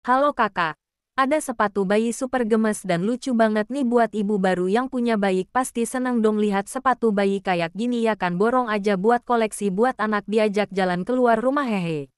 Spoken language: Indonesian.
Halo kakak, ada sepatu bayi super gemes dan lucu banget nih buat ibu baru yang punya bayi. Pasti seneng dong lihat sepatu bayi kayak gini ya kan borong aja buat koleksi buat anak diajak jalan keluar rumah hehe.